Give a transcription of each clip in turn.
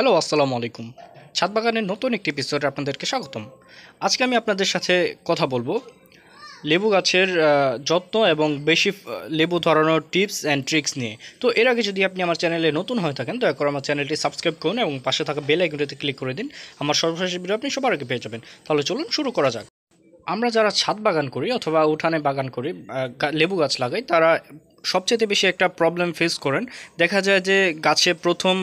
hello আসসালামু আলাইকুম ছাদ বাগানের নতুন একটি এপিসোডে আপনাদেরকে স্বাগতম আজকে আমি আপনাদের সাথে কথা বলবো লেবু গাছের যত্ন এবং বেশি লেবু ধরানোর টিপস অ্যান্ড ট্রিক্স নিয়ে তো এর আগে যদি আপনি আমার চ্যানেলে নতুন হয়ে থাকেন দয়া করে আমার চ্যানেলটি সাবস্ক্রাইব করুন এবং পাশে থাকা বেল আইকনটিতে ক্লিক করে দিন আমার সর্বশেষ ভিডিও আপনি সবার আগে পেয়ে যাবেন তাহলে চলুন শুরু করা যাক আমরা যারা ছাদ বাগান করি অথবা উঠানে বাগান করি লেবু গাছ লাগাই তারা সবচেয়ে বেশি একটা প্রবলেম ফেস করেন দেখা যায় যে গাছে প্রথম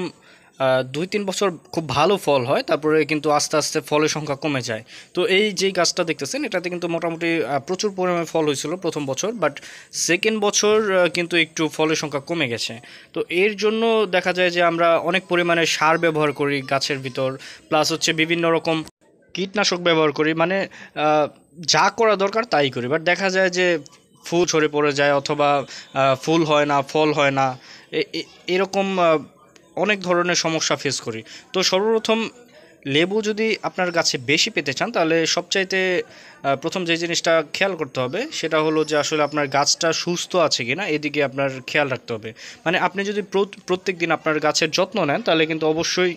দুই তিন বছর খুব ভালো ফল হয় তারপরে কিন্তু আস্তে আস্তে ফলের সংখ্যা কমে যায় তো এই যেই গাছটা দেখতেছেন এটাতে কিন্তু মোটামুটি প্রচুর পরিমাণে ফল হয়েছিল প্রথম বছর বাট সেকেন্ড বছর কিন্তু একটু ফলের সংখ্যা কমে গেছে তো এর জন্য দেখা যায় যে আমরা অনেক পরিমাণে সার ব্যবহার করি গাছের ভিতর প্লাস হচ্ছে বিভিন্ন রকম কীটনাশক ব্যবহার করি মানে যা করা দরকার তাই করি বাট দেখা যায় যে ফুল ছড়ে পড়ে যায় অথবা ফুল হয় না ফল হয় না এরকম অনেক ধরনের সমস্যা ফেস করি তো সর্বপ্রথম লেবু যদি আপনার গাছে বেশি পেতে চান তাহলে সবচাইতে প্রথম যে জিনিসটা খেয়াল করতে হবে সেটা হলো যে আসলে আপনার গাছটা সুস্থ আছে কিনা এদিকে আপনার খেয়াল রাখতে হবে মানে আপনি যদি প্রত্যেক দিন আপনার গাছের যত্ন নেন তাহলে কিন্তু অবশ্যই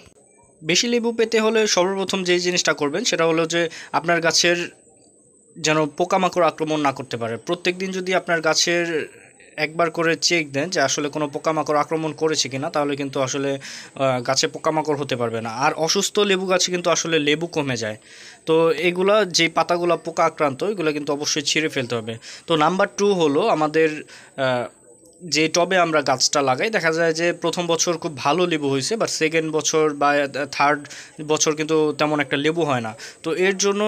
বেশি লেবু পেতে হলে সর্বপ্রথম যে জিনিসটা করবেন সেটা হলো যে আপনার গাছের যেন পোকামাকড় আক্রমণ না করতে পারে প্রত্যেক দিন যদি আপনার গাছের একবার করে চেক দেন যে আসলে কোনো পোকামাকড় আক্রমণ করেছে কিনা তাহলে কিন্তু আসলে গাছে পোকামাকড় হতে পারবে না আর অসুস্থ লেবু গাছে কিন্তু আসলে লেবু কমে যায় তো এগুলা যে পাতাগুলো পোকা আক্রান্ত এগুলো কিন্তু অবশ্যই ছিঁড়ে ফেলতে হবে তো নাম্বার টু হলো আমাদের যে টবে আমরা গাছটা লাগাই দেখা যায় যে প্রথম বছর খুব ভালো লেবু হয়েছে বাট সেকেন্ড বছর বা থার্ড বছর কিন্তু তেমন একটা লেবু হয় না তো এর জন্য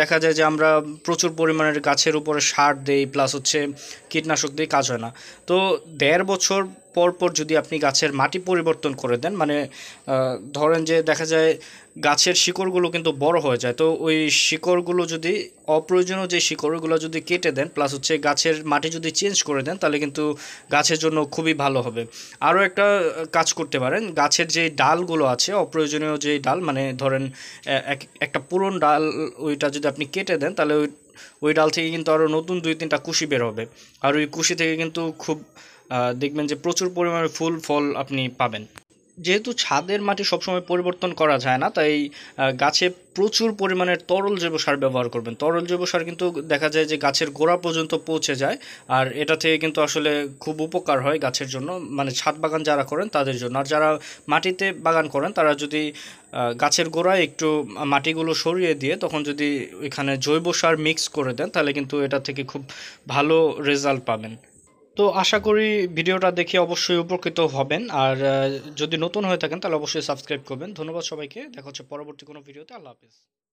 দেখা যায় যে আমরা প্রচুর পরিমাণের গাছের উপরে সার দেই প্লাস হচ্ছে কীটনাশক দিয়ে কাজ হয় না তো দেড় বছর পরপর যদি আপনি গাছের মাটি পরিবর্তন করে দেন মানে ধরেন যে দেখা যায় গাছের শিকড়গুলো কিন্তু বড় হয়ে যায় তো ওই শিকড়গুলো যদি অপ্রয়োজনীয় যে শিকড়গুলো যদি কেটে দেন প্লাস হচ্ছে গাছের মাটি যদি চেঞ্জ করে দেন তাহলে কিন্তু গাছের জন্য খুবই ভালো হবে আরও একটা কাজ করতে পারেন গাছের যে ডালগুলো আছে অপ্রয়োজনীয় যে ডাল মানে ধরেন একটা পুরন ডাল ওইটা যদি আপনি কেটে দেন তাহলে ওই ওই ডাল থেকে কিন্তু আরও নতুন দুই তিনটা কুশি বের হবে আর ওই কুশি থেকে কিন্তু খুব দেখবেন যে প্রচুর পরিমাণে ফুল ফল আপনি পাবেন যেহেতু ছাদের মাটি সবসময় পরিবর্তন করা যায় না তাই গাছে প্রচুর পরিমাণে তরল জৈব সার ব্যবহার করবেন তরল জৈব সার কিন্তু দেখা যায় যে গাছের গোড়া পর্যন্ত পৌঁছে যায় আর এটা থেকে কিন্তু আসলে খুব উপকার হয় গাছের জন্য মানে ছাদ বাগান যারা করেন তাদের জন্য আর যারা মাটিতে বাগান করেন তারা যদি গাছের গোড়ায় একটু মাটিগুলো সরিয়ে দিয়ে তখন যদি এখানে জৈব সার মিক্স করে দেন তাহলে কিন্তু এটা থেকে খুব ভালো রেজাল্ট পাবেন তো আশা করি ভিডিওটা দেখে অবশ্যই উপকৃত হবেন আর যদি নতুন হয়ে থাকেন তাহলে অবশ্যই সাবস্ক্রাইব করবেন ধন্যবাদ সবাইকে দেখা হচ্ছে পরবর্তী কোনো ভিডিওতে আল্লাহ হাফিজ